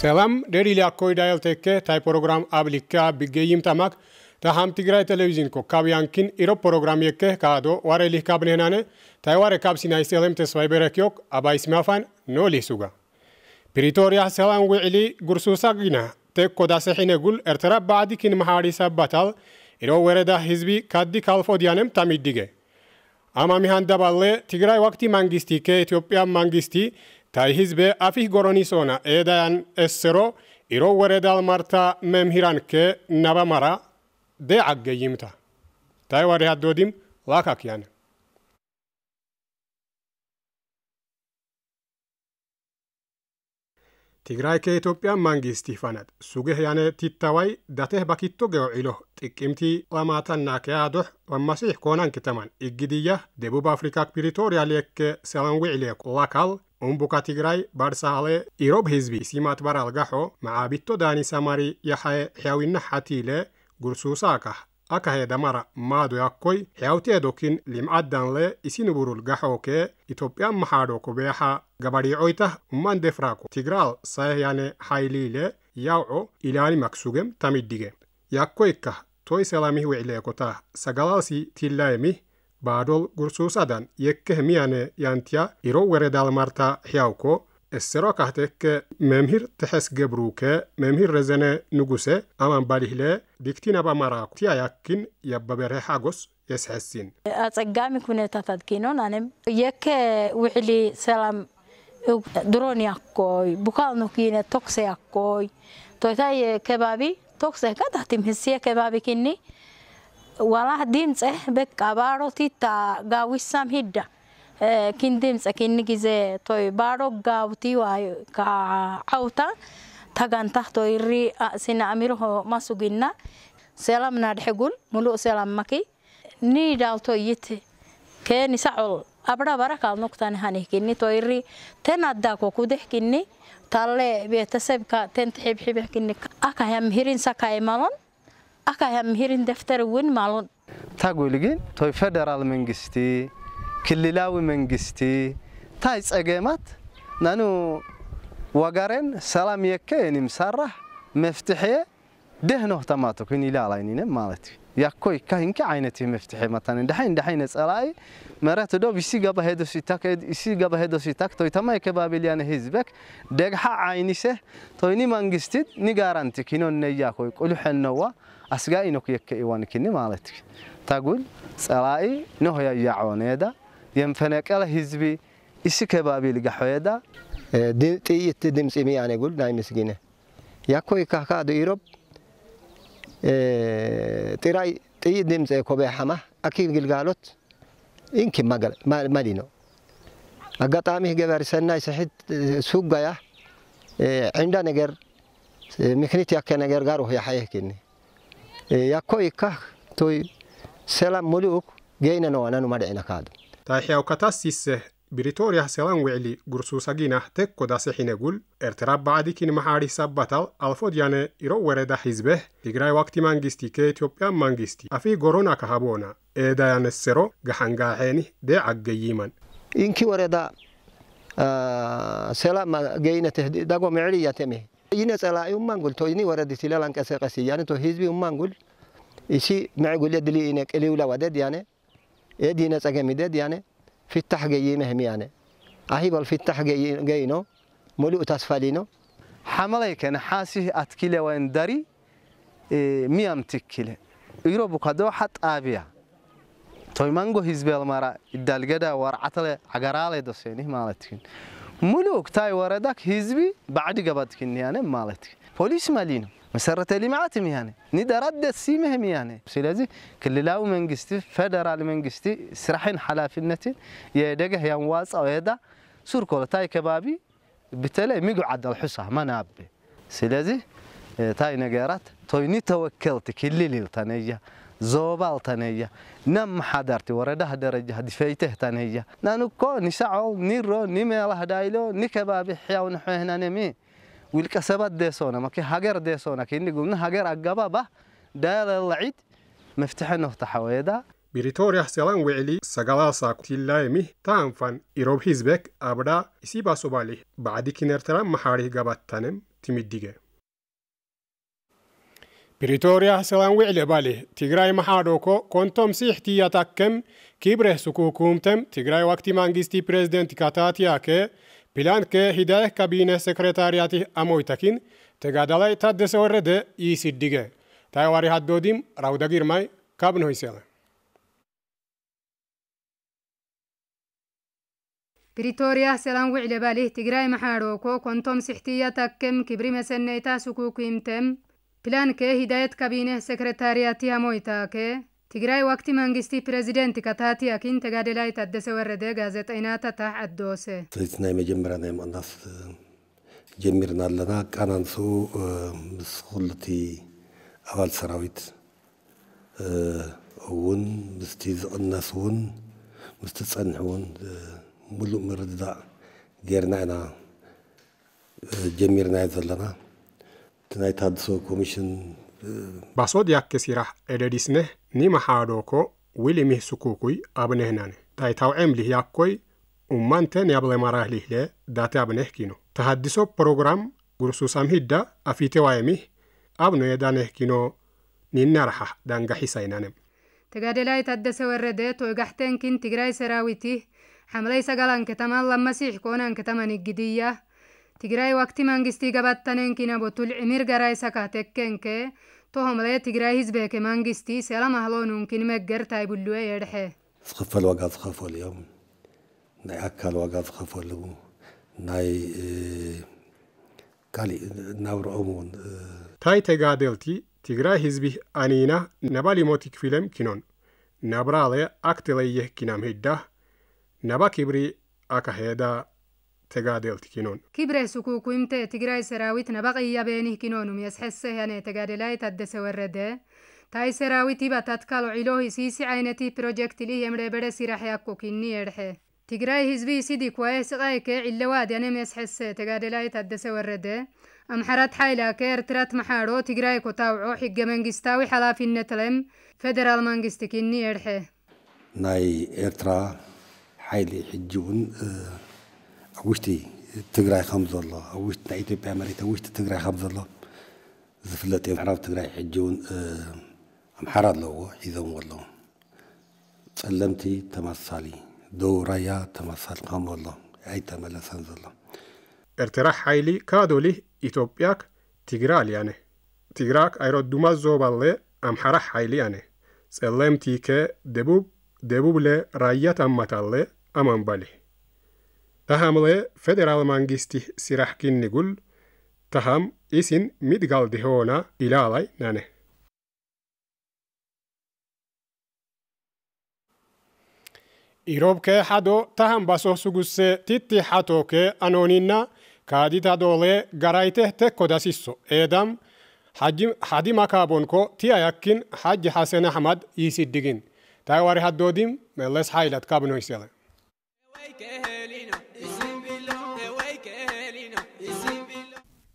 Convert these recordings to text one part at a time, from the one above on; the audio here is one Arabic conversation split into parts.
ሰላም ደሪሊ አኮይዳየል ቴኬ ታይ ፕሮግራም አብሊካ ቢገይም ታማክ ታሃም ትግራይ ቴሌቪዥን ኮካብ ያንኪን ኢሮ ፕሮግራም የኬ ካዶ ዋሬ ሊህ ካብ ነህናነ ታይ ዋሬ ካብ ሲናይስቴለም ተስፋይ በረኪዮክ አባይ ስሚያፋን ኖ ሊህ ሱጋ ፕሪቶሪያ ሰላም ውዕሊ ጉርሱሳ ግና ቴኮ ዳሰሒነ ጉል ኤርትራ ባዕዲኪን መሃሪ ሰባታል ኢሮ ወረዳ ህዝቢ ካዲ ካልፎ ዲያነም ታሚድገ አማሚሃን ደባሌ ትግራይ ወቅቲ መንግስቲ ከኢትዮጵያ መንግስቲ tajjii hisbee afihi goroonnaa soona eedaayeen eesse roo yeroo wareeda martaa mem hiraankee naba maraa dee cagayyimtaa taajii warri haaddoonni laakaakyaan. tigraay kee itoophiya maangis tixfaneed sugah yanayiitii tawaay daatee bakki togayoo ilo xiqqimtii 24326 igiidiyaa debbuba afrikaak piiritooriyaalee kee 7.1 laakaal. أمبو كاتيغراي بارسالي إيروب هزبي سيمات برالغحو مع بيتو داني ساماري يحاي حياوي نحاتي لي قرسوساكه أكه دمر مادو يكوي حياوتي دوكين لمعدان لي إسينو برول غحوكي إتوبيا محادو كوبيحا غباري عويته أمان دفراكو تيغرال سايه يعني حايلي لي يوعو إلاني مكسوغم تمددغم يكويكه توي سلامي وعليكو تاه سغلاسي تلايمي ባዶል ጉርሱሳዳን የክህምያነ ያንቲያ ኢሮ ወረዳል ማርታ ሕያውኮ እስሮ ካህተከ መምህር ትሐስ ገብሩከ መምህር ረዘነ ንጉሰ አማንባሊህለ ዲክቲና ባማራኩ ቲያ ያክን የአባበርሀ ሓጎስ የስሐሲን ኣፀጋሚ ኩነታት ኣድኪኖን ኣነ የከ ውሕሊ ሰላም ድሮን ያኮይ ቡካልኖ ኪነ ቶክሰ ያኮይ ቶይታ ከባቢ ቶክሰ ካ ታሕቲም ህስየ ከባቢ ኪኒ walaha dimce beka baro tita gawisam hidda eh, kin dimce kinigize toy baro gawti wayo ka cawta tagantah toy ri sina amiroho masugina selam nadhegul mulu selam maki ni dalto yiti keni sacol abra barakal noktan hanihkini toy ri tenada ko kudehkini talle betasebka tentxibxibehkini akaham hirin sakaemalon አካያ ምሄርን ደፍተር ውን ማሎን ታጎል ግን ቶይ ፌደራል መንግስቲ ክልላዊ መንግስቲ ታይ ጸገማት ናኑ ወጋሬን ሰላም የከ እኔም ሰራህ መፍትሄ ደህኖህ ተማተኩን ይላላይኒነ ማለት እዩ ያኮይ ከህንከ አይነት መፍትሄ መታን እንደሐይ እንደሐይ ነጸላይ መረት ዶ ቢሲ ገባ ሄዶ ሲታክ እሲ ገባ ሄዶ ሲታክ ቶይ ተማይ ከባቢሊያን ህዝበክ ደግሐ አይኒሰ ቶይኒ መንግስት ኒ ጋራንቲ ኪኖ ነያ ኮይ ቁልህ ነዋ አስጋይ ነው የከ ኢዋን ኪኒ ማለት ታጉል ጸላይ ነው ያያዖነ የዳ የንፈነቀለ ህዝቢ እሲ ከባቢል ጋሖየዳ ጥይት ድምፂ ሚያነ ጉል ናይ ምስጊነ ያኮይ ካካ ዶ ኢሮብ ጥራይ ጥይት ድምፀ ኮበይ ሓማህ ኣኪብ ግልጋሎት ይንኪ መዲኖ ኣጋጣሚ ገበሪ ሰናይ ስሕት ሱጋያ ዕንዳ ነገር ምክንያት ያከ ነገር ጋር ውህ ያሓየክኒ ያኮ ይካህ ቶይ ሰላም ሙሉኡክ ገይነ ነዋናኑ መድዕና ካዱ ታሕያው ከታሲስህ بريتوريا سيلان وعلي قرصو ساقينه تكو داسي حينقول ارتراب بعدكين محاري سبتال الفود يعني إرو ورد حزبه تقراي وقت مانجستي كي إثيوبيا مانجستي أفي قرونا كهابونا إيدا يعني السرو قحنقاحيني دي عقييما إنكي ورد آه، سلام جينا تهديد دقو معلي يتمه ينا سلا يوم قلتو إني ورد سلالان كسقسي يعني تو حزبي يوم إشي معقول يدلي إنك إلي ولا ودد يعني إيدي نسقمي دد يعني فتح مهم يعني أهيب الفتح جينو ملوء تسفلينو حملي كان حاسه أتكلى وين داري ميام تكله يرو بقدو حت أبيه توي مانجو حزب المرا الدلجدا ورعتله عجرالة دسيني مالتكن ملوك تاي وردك حزبي بعد قبضتكين يعني مالتكين بوليس مالينو መሰረተ ልምዓትም ያነ ንደራደስ ሲምህም ያነ ስለዚ ክልላዊ መንግስቲ ፌደራል መንግስቲ ስራሕን ሓላፍነትን የደገህ ያንዋፃው የዳ ሱር ኮለታይ ከባቢ በተለይ ምግብ ዓደል ሕሳ መናብ ስለዚ ታይ ነገራት ቶይኒ كل ليل ይልተነያ زوبال تانية نم حضرتي ورده درجة دفيته تانية نانو كو نسعو نيرو نميلا هدايلو نكبابي حياو نحو هنا نمي ويلك سبب ده صونا ما wiilka sabad deesoona markii hageer deesoona kinni gubna hageer agababa daala lacid maftaxano taxaweeda بريتوريا حسلان وعلي سجلا سقلاسا تلايمي تانفان إيروب هيزبك أبدا إسيبا سوبالي بعد كنرترا محاري قبطانم تمدقه بريتوريا حسلان وعلي بالي تجري محاروكو كنتم سيحتي يتاكم كيبره سكوكومتم تجري وقت مانجستي بريزدنت كاتاتيا كاتاتياكي ፕላንከ ሂዳየህ ካቢነ ሴክሬታሪያቲህ አሞይተኪን ተጋዳላይ ታደሰ ወረደ ይሲድገ ታይዋሪ ሀዶዲም ራውደጊርማይ ካብን ሆይሴለ بريتوريا سلام وعلى باله تجراي محاروكو كنتم سحتية تكم كبري مسنيتا سكوكيم تم بلانك هداية كابينه سكرتارياتي مويتاكي تجراي وقت مانجستي بريزيدنت كتاتي أكين تجادلاي تدس ورد جازت إناتا تاع الدوسة تيسنا مجمرا نيم الناس جمرنا لنا كان نسو مسخلتي أول سراويت ون مستيز الناس ون مستسنحون ملو مرددا ديرنا أنا جمرنا زلنا تنايت هادسو كوميشن basoodyakke sirah edhedhisneh nima haadhooko wilimih sukukui abnehnan taitawcemlih yakkoy ummanteni ablemaaraahlihle date abnehkino tahaddiso program gursusamhidda afitewaemih abnoyedanehkino ninarhah dangaxisainanem ተጋደላይ ታደሰ ወረደ ቶይጋሕተንኪን ትግራይ ሰራዊቲ ሐምለይ ሰጋላን ከተማን ለመሲሕ ኮናን ከተማን ይግድያ تجري وقت ما مانجستي تنين كنا بطول عمير قراي سكاتكين كي توهم لي تجري هزبك ما مانجستي سلام ممكن ما مقر اي بلوه يرحه سخف الوقع سخف اليوم ناي اكل الوقع سخف اللو ناي كالي ناور أمون تاي تقادلتي تجري هزبه أنينا نبالي موتك فيلم كنون نبرالي اكتلي يه كنام هده نبا كبري أكهيدا تجادل تكينون كبر سكوكو امتى تجري سراويت نبقي يبينه كينون وميس حس هنا تجادلات الدس ورده تاي سراويتي باتتكالو علوه سيسي عينتي بروجكت ليه مر برسي رح يكو كيني ارحه تقراي هزبي سيدي كويس غايك إلا اللواد يعني يسحسه تقادلاي تدس ورده حيلا كير ترات محارو تقراي كتاوعو حق منغستاوي حلافي النتلم فدرال منغستكيني ارحه ناي ارترا حيلي حجون أه ኣውሽጢ ትግራይ ከም ዘሎ ኣብ ውሽጢ ናይ ኢትዮጵያ መሬት ኣብ ውሽጢ ትግራይ ከም ዘሎ ዝፍለጥ እዩ ምሕራብ ትግራይ ሕጂ እውን ኣምሓራ ኣለዎ ሒዞም ኣለዎ ጸለምቲ ተመሳሊ ደቡብ ራያ ተመሳሊ ከም ዘሎ ኣይተመለሰን ዘሎ ኤርትራ ሓይሊ ካዶሊህ ኢትዮጵያክ ትግራል ያነ ትግራክ ኣይረዱማ ዞባለ ኣምሓራ ሓይሊ ያነ ጸለምቲ ከ ደቡብ ደቡብ ለ ራያ ታማታለ አማንባሌ tahamle federal mangisti sirahkinnigul taham isin midgaldihoona ilaalay nane irobke hado taham baso sugusse titti hatoke anoninna kaadita dole garayte tekko dasisso edam hadi makabonko tiyayakkin haji hasen ahmad yisiddigin taywari haddodim meles haylat kabnoisele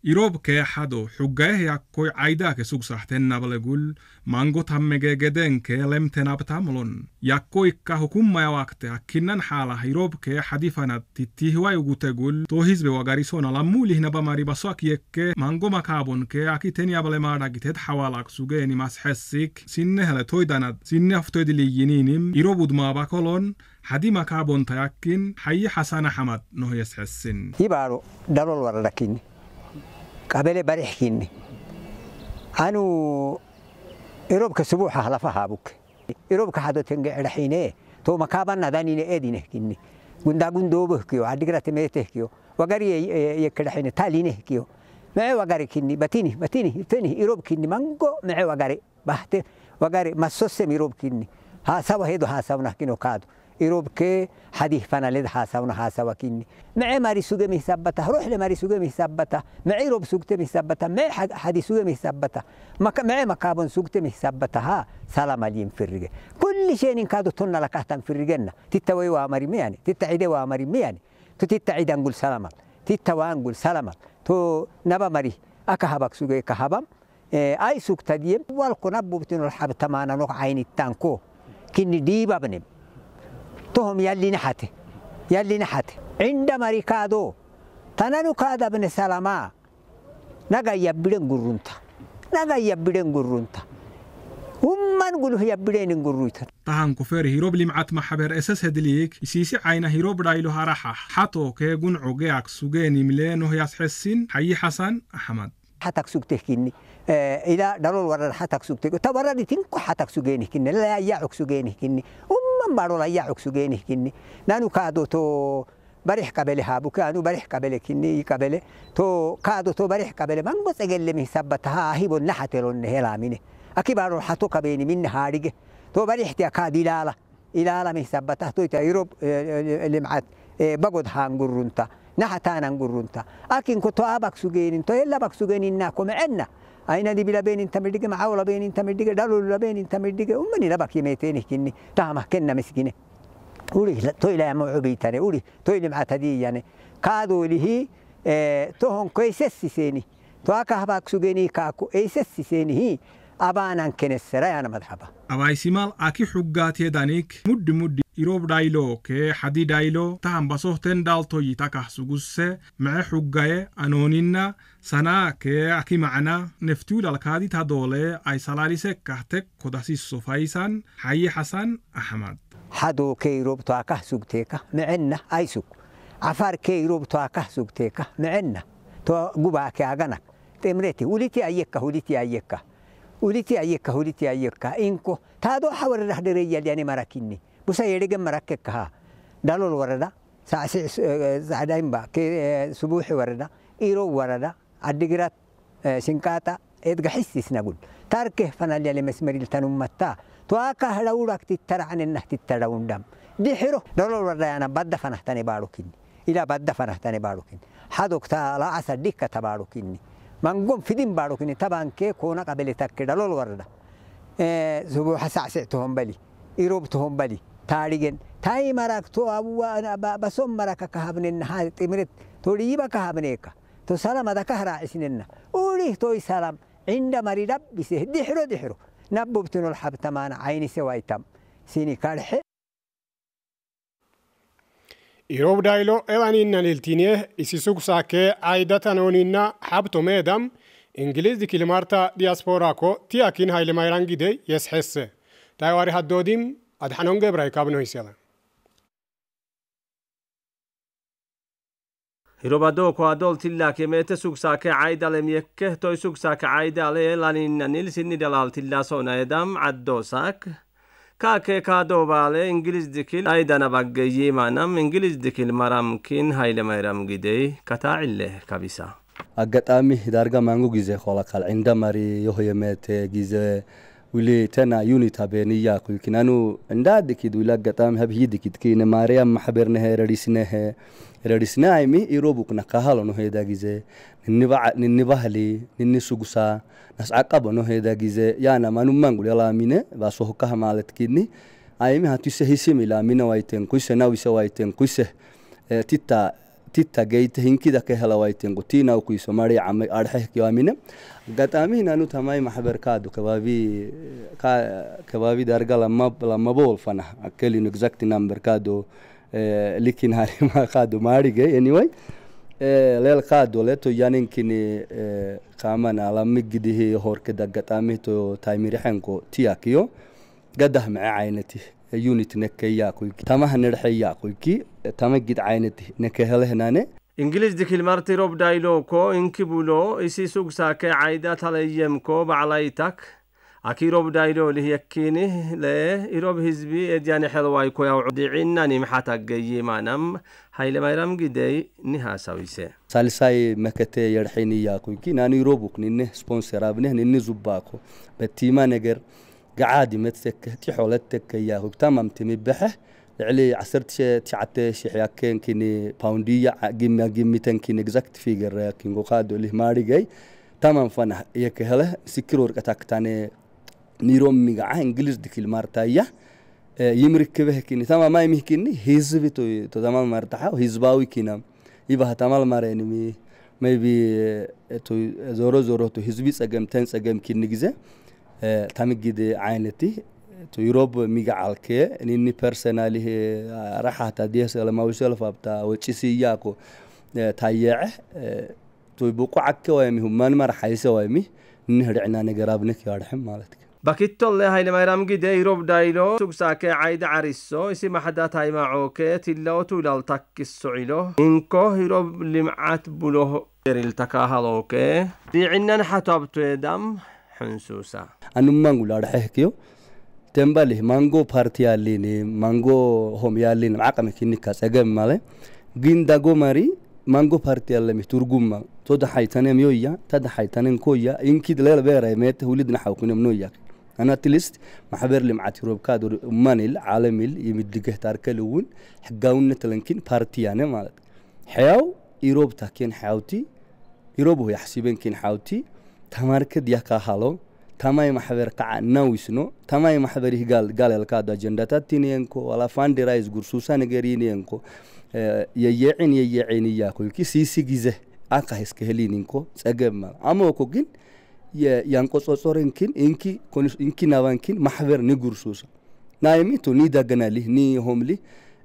iroobkee xado xuggaeheya koy caydaake sugsaxten nablegul mangotammege gedenkee lemtenabtamlon yakkoikka hukummayawaakte hakkinan xaalah iroobkee xadifanad tittihwayugutegul tohizbe wagarisona lammuulihnabamari basoak yekke mangomakabonke akiten yablemaadhagited xawaalak sugeeni masxessik sinnehele toydanad sinneaftoydiliyiniinim iroobudmaabakolon xadimakaabonta yakkin xayi xasana xamad nohyesxessin ibaaro dhalol wardhakin قبل بريحكيني أنا إروبك سبوحة هلا فهابك إروبك حدو تنجع رحيني تو مكابنا داني إدي نحكيني قندا قندوبه كيو عدقرة تميته كيو وقري يكرحيني تالي نحكيو معي وقري كني بتيني بتيني بتيني إروب كني منقو معي وقري بحت وقري مسوسم إروب كني ها سوا هيدو ها سوا نحكينو كادو إيروبكي حديه فانا لد حاسا ونا حاسا وكيني مع ماري سوق مثبتة روح لماري سوق مثبتة مع إروب سوق مثبتة معي حديث سوق مثبتة معي مكابون سوق مثبتة ها سلام اليم فرقة كل شيء كادو تنا لكهتن فرقنا تتوي وامري مياني تتعيد وامري مياني تتعيد انقول سلام تتوان انقول سلام تو نبا مري أكهبك سوق كهبم إيه، أي سوق تديم والقنبو بتنو الحب تمانا نوع عيني التانكو كني ديبا بنب تهم يلي نحته يلي نحته عندما ركادو تنانو كاد ابن سلاما نغا يبدن غرونتا نغا يبدن غرونتا ومن هي بدين غرويتا طهان كفر هيروب لي معت محبر اساس هدليك يسيسي عينا هيروب رايلو هرحح حطو كيغون عوغياك سوغيني ملينو حسين حي حسن احمد حتى سوقتك كني إذا آه، دارول ورد حتى سوقتك دي تينكو حتى سوقينه كني لا عك سوقينه كني أمم بارو لا عك سوقينه كني نانو كادو تو بريح قبله هابو كانوا بريح قبله كني قبله تو كادو تو بريح قبله من بس أقل من ثبتها هيبو مني أكيد بارو حتو كبيني من هارجه تو بريح تأكاد إلى إلى من ثبتها تو يروب آه، آه، اللي معت بقود هانقرنته نحتانا نقرنتا أكن كتو أبك سجين انتو يلا بك سجين إنكم عنا أين دي بلا بين انت مردقة معاولة بين انت مردقة دلو لا بين انت مردقة أمني لبك يميتين كني تامه كنا مسكينه أولي تويلا يا معبي تاني أولي تويلا مع تدي يعني كادو اللي هي اه تهون كويسس سيني تو أكهبك سجيني كاكو إيسس سيني هي abaanan kenessera yaana madxaba abaaysimaal aki xuggaateedanik muddi muddi iroob dhaayiloo kee xadi dhaayiloo tahan basohten dhaaltoyi takah sugusse mece xuggaye anooninna sanaa kee aki macna neftuulalkaadi tadoole ay salaalise kahtek kodasisso faysan xayi xasan axmad hadoo kee iroobto akah sugteeka mecenna ay sug cafaar kee iroobto akah sugteeka mecenna to gubaake aganak temrete uliti ayyekka uliti ayyekka ولتي أيكه ولتي أيكه إنكو تادو حور الحدرية اللي أنا مراكيني بس يرجع مراككها دالو الوردة ساعة ساعدين بقى كي سبوح وردة إيرو وردة عدقرات سنكاتا إدغ حسيس نقول تاركه فنال يلي مسمري لتنم متا تواكا هلوراك تترعن إنه تترعون دم دي حيرو دالو الوردة أنا بدأ فنحتني باروكيني إلى بدأ فنحتني باروكيني حدوك تا لا عسى ديكة تباروكيني مانقوم في دين باروكني طبعا كي كونا قبل تكدا لول وردا إيه زبوح سعسعتهم بلي إيروبتهم بلي تاريجن تاي مراكتو أبوا أنا بسوم مراكا كهابنين هاي تمرت توريبا كهابنيكا تو سلام هذا كهرا عسننا أوليه توي سلام عند مريض بسه دحرو دحرو نبوبتن الحب تمان عيني سوايتم سيني كالحي Irov dajlo evaninna nil-tinje isisuk sake għajda tanoninna ħabtu medam Ingliż dik il-marta diasporako tijakin ħajli majran gidej jesħesse. Tajwari ħaddodim għadħanon gebraj kabnu jisjala. Iroba doko għadol tilla kemete suksake għajda l jekke toj suksake għajda l-elan inna nil sinni dalal tilla sona edam għaddosak. كاكيكا دوبالي انجليز ديكيل ايضا بقيي مانام انجليز ديكيل مرامكين هايل ميرام قدي كتاع الله كبسا አጋጣሚ ዳርጋ ማንጎ ጊዜ ኋላ ካል እንደ መሪ የሆየመት ጊዜ ولتنا تنا يونيتا بينيا كوي كنانو انداد كيد ولا قطام هب هيد كيد كينا ماريام محبر نه ريسنه ريسنا ايمي يروبك نقهالو نو هيدا غيزه ننبع ننبهلي ننسوغسا ناس عقب نو هيدا غيزه يانا مانو مانغول يلا مينه باسو هكه مالت كيدني ايمي هاتيسه هيسي ميلا مينا وايتن كويسه ناويسه وايتن كويسه تيتا titagayta hinkida ka gutina kuiso mari amay kiwamine gatami nanu tamai mahber kadu kababi ka kababi darga lama lama bol fana akeli no exact number kadu eh, likin hari ma kadu mari anyway eh, leel kadu leto yaninkini eh, kamana lami gidihi horkeda gatami to taimiri hanko tiyakiyo gadah macaynati ዩኒት ነከያ unit nekeyaakuyki tama hanerxeyaakuyki tama gidcaynati nekehelehnane እንግሊዝ ድክል ማርቲ ሮብ ዳይሎኮ እንክብሎ እሲ ሱግሳከ ዓይዳ ተለየምኮ ባዕላይታክ አኪ ሮብ ዳይሎ ልህ የኪንህ ኢሮብ ህዝቢ ኤድያኒ ሐልዋይኮ ያውዑ ድዒና ምሓት ኣገይ ማናም ሃይለ ማይራም ግደይ ንሃሳዊሰ ሳልሳይ መከቴ የርሒንያ ኩይኪ ናኒ ሮቡክ ንንህ ስፖንሰር ኣብንህ ንኒ ዙባኮ በቲማ ነገር قعادي متسك تحولتك يا هو تمام تمي بحه علي عصرت عسرت تعت شحيا حياكين كني باوندية جيم جيم تن كني اكزاكت فيجر كين قادو اللي ماري جاي تمام فنا يك هلا سكرور تاني نيروم ميغا انجليز دكيل مارتايا آه، يمرك به كني تمام ما يمكنني حزب تو تمام مرتاح حزباوي كنا يبقى تمام مارين مي ميبي آه، تو زورو زورو تو حزبي صقم تنس صقم كني جزه tamigide caynati to Europe miga alke nini personally rahata diasa la mawshala fabta wachisi yako tayace to buku akka waymi human mar haysa waymi nihricna nagarabne kiyarxim maladka bakitolle haylemaramgide irob dhaylo sugsaake cayda cariso isi maxada taymacooke tillaotu ilaltakkisocilo inko irob limcat buloh eriltakaahalooke diicinnan xatabtuedam xunsuusa anum mangu laadhaxehkiyo tembali mango partiyaalini mango homyaalini caqame kinikas egemale gindagomari mango partiyaalemi turguma todaxaytanem yoya tadaxaytanen koya inkid leel beerameete hulidna xawkinem noyak anatilist maxaberlim catiroobkaadur manil caalamil imidligehtaarkalawun xagaawna talankin partiyane malad xeaw iroobtaken xaawti iroobuhoyaxsibenkin xaawti ተማርክድ ያካሃሎ ተማይ ማሕበር ከዓ ናዊስኖ ተማይ ማሕበር ይጋል ጋል ያልካ ያልካዶ አጀንዳታት ንየንኮ ዋላ ፋንዲራይዝ ጉርሱሳ ነገር ንየንኮ የየዕን የየዕን እያኮይኪ ሲሲ ጊዜ አካ ህስከህሊኒንኮ ጸገብ አሞኮ ግን ያንቆጾጾር እንኪን እንኪ እንኪ ናባንኪን ማሕበር ንጉርሱሳ ናይሚቱ ኒ ዳገናሊህ ኒ ሆምሊህ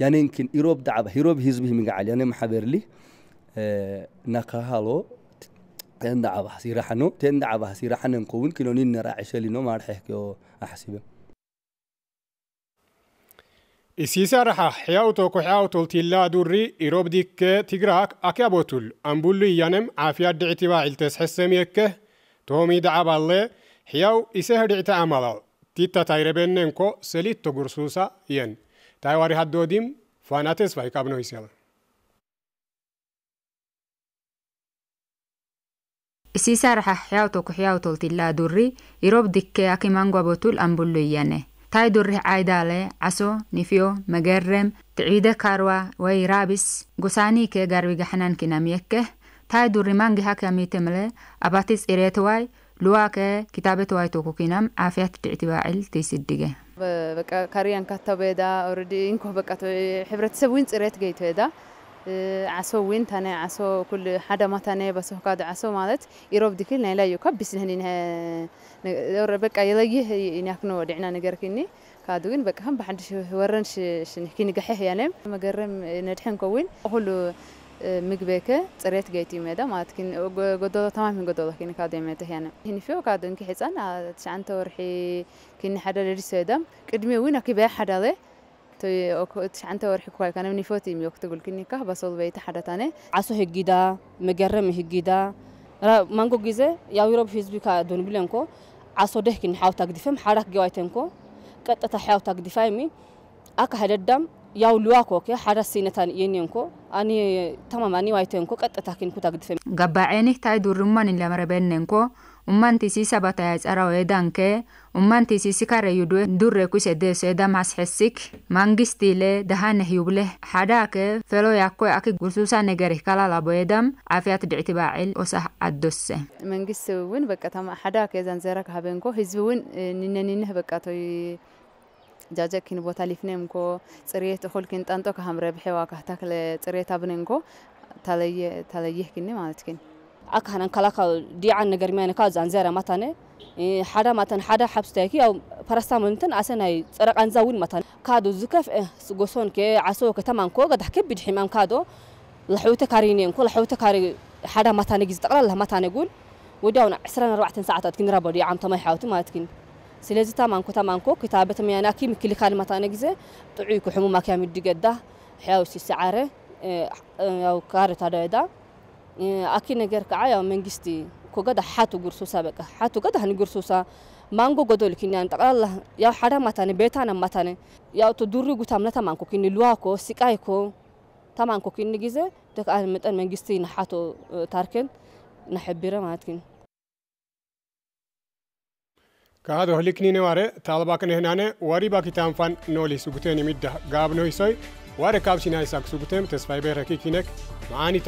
يعني يمكن يروب دعب هيروب هيزبه من مقعل يعني محبر لي آه نقهالو تين دعب حسيرحنو تين دعب حسيرحن كلون كيلونين نراعي شلينو ما رح يحكي أحسبه إسيسا رحا حياوتو كحياوتو تيلا دوري إيروب ديك تيغراك أكابوتول أمبولي ينم باعل دعتباع سميك تومي دعب الله حياو إسهر دعتا عمالال تيتا تايربننكو سليت تغرسوسا ين tai wari haddodim fanates vai kabno isela isisaraxa xiyawto ku xiyawtoltila durri irob dikke akimangoabotul ambulluyane tai durri caydale caso nifyo magerem ticiide karwa way raabis gusaanike garwigaxanankinamyekkeh tai durri mangihakiamitemle abatis ireetowai luwaakee kitaabetuwai tokukinam caafiyat tictibaacil tiisiddige በቃ ካርያን ካተበዳ ኦልሬዲ እንኮ በቃ ሕብረተሰብ እውን ፅሬት ገይተዳ ዓሶ እውን ታነ ዓሶ ኩል ሓደ ማታነ በሰብካ ዓሶ ማለት ኢሮብ ድክል ናይ ላዩ ካብ ቢስነህኒ በቃ የለይህ ኢንያክኖ ወዲዕና ነገር ክኒ ካዱ ግን በቃ ከም ብሓድሽ ወረን ሽንሕኪ ንገሐህ እያነ መገርም ነድሕን ከውን ኩሉ ምግበከ ፅሬት ገይቲመዳ ማለት ግን ጎደሎ ተማም ጎደሎ ግን ካብ ደመተ ያነ ህንፊዮ ካብ ደንኪ ሕፃን ትሽዓንተ ወርሒ ግን ሓደ ደሪስ ሰደም ቅድሚ እውን ኣኪበያ ሓዳለ ትሽዓንተ ወርሒ እኳ ይካነ ምኒፎት እዩ ክትጉል ክኒካ በሰል በይተ ሓደታነ ዓሶ ህጊዳ መገረም ህጊዳ ማንጎ ግዜ ያው ዩሮብ ህዝቢ ካ ዶን ብለንኮ ዓሶ ደህ ክን ሓውታ ግዲፈም ሓራክ ገዋይተንኮ ቀጥታ ሓውታ ግዲፋይሚ ኣካ ሃደዳም ያው ልዋ ኮኬ ሓዳሲነታን የኔንኮ አኒ ተማማኒ ዋይቴንኮ ቀጥታ ኪንኩ ታግድፈ ገባዔኒህ ታይ ዱርማን ለመረበነንኮ umanti sii sabataya carawedanke umanti sii sikareyyudwe dureku sedesoeda masxesik mangistile dahanehyubleh hadake felo yakkoy aki gursusa negerih kalalaboedam afiyat dictibaacil osah addose መንግስት እውን በቃ ተማ ሓዳከ ዘንዘረክ ሃበንኮ ህዝቢ እውን ንነኒንህ በቃ ቶይ ጃጀኪን ቦታ ሊፍኔምኮ ፅሬት እኹል ክንጠንጦ ካሃም ረብሐዋ ካህታክለ ፅሬት ኣብነንኮ ታለየህክኒ ማለት ግን ኣካህነን ካላካ ዲዓን ነገር ሚያነካ ዛንዘራ ማታነ ሓደ ማተን ሓደ ሓብስታይኪ ያው ፓራስታሞንትን ኣሰ ናይ ፀረ ቃንዛ እውን ማታነ ካዶ ዝከፍአ ጎሶን ከ ዓሶ ከተማንኮ ገዳሕ ከቢድ ሕማም ካዶ ላሕውተ ካሪ ነንኮ ላሕውተ ካሪ ሓደ ማታነ ግዝ ጠቕላላ ማታነ ጉል ወዲያውና 24 ሰዓታት ክንረበዱ ዓም ተማይሓውቲ ማለት ግን سلزي تامانكو تامانكو كتابة مياناكي مكلي خال متانة جزء طعوي كحمو ما كان مدي جدا حياو سي أو كارة تدا دا أكيد نجر كعيا من جستي كوجدا حاتو جرسو سابقة حاتو جدا هني جرسو سا مانغو قدول كني الله يا حرام متانة بيتا نم متانة يا تدورو قطامنا تامانكو كني لواكو سكايكو تامانكو كني جزء تك أهل من جستي نحاتو تاركن نحبيره ما تكن kahadohliknineware taalbaaknehnane wari fan nooli sugutenimiddah gaabnohisoy ware kaabshina isak sugutem tesfaybeerekikinek maani